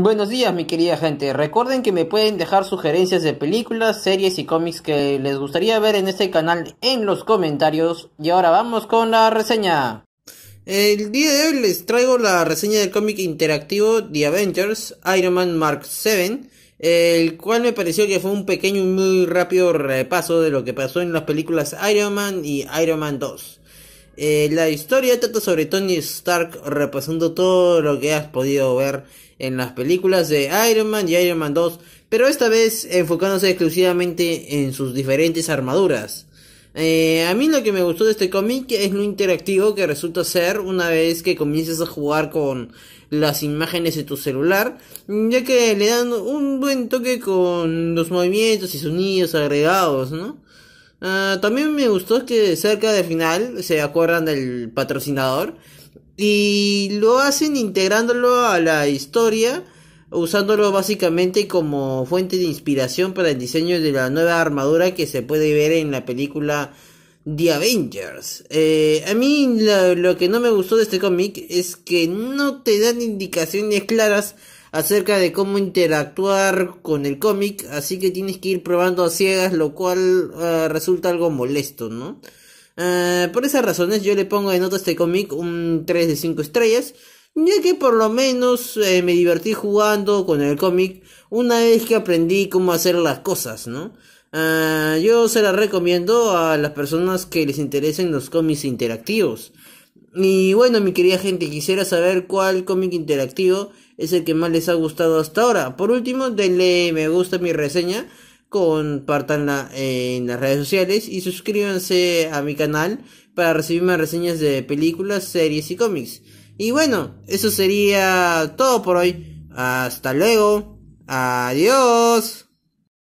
Buenos días, mi querida gente. Recuerden que me pueden dejar sugerencias de películas, series y cómics que les gustaría ver en este canal en los comentarios. Y ahora vamos con la reseña. El día de hoy les traigo la reseña del cómic interactivo The Avengers Iron Man Mark 7, el cual me pareció que fue un pequeño y muy rápido repaso de lo que pasó en las películas Iron Man y Iron Man 2. Eh, la historia trata sobre Tony Stark repasando todo lo que has podido ver en las películas de Iron Man y Iron Man 2, pero esta vez enfocándose exclusivamente en sus diferentes armaduras. Eh, a mí lo que me gustó de este cómic es lo interactivo que resulta ser una vez que comienzas a jugar con las imágenes de tu celular, ya que le dan un buen toque con los movimientos y sonidos agregados, ¿no? Ah, también me gustó que cerca del final se acuerdan del patrocinador y lo hacen integrándolo a la historia, usándolo básicamente como fuente de inspiración para el diseño de la nueva armadura que se puede ver en la película The Avengers. Eh, a mí lo que no me gustó de este cómic es que no te dan indicaciones claras acerca de cómo interactuar con el cómic, así que tienes que ir probando a ciegas, lo cual eh, resulta algo molesto, ¿no? Eh, por esas razones yo le pongo de nota este cómic un 3 de 5 estrellas, ya que por lo menos eh, me divertí jugando con el cómic una vez que aprendí cómo hacer las cosas, ¿no? yo se la recomiendo a las personas que les interesen los cómics interactivos. Y bueno, mi querida gente, quisiera saber cuál cómic interactivo es el que más les ha gustado hasta ahora. Por último, denle me gusta a mi reseña, compartanla en las redes sociales y suscríbanse a mi canal para recibir más reseñas de películas, series y cómics. Y bueno, eso sería todo por hoy. Hasta luego. Adiós.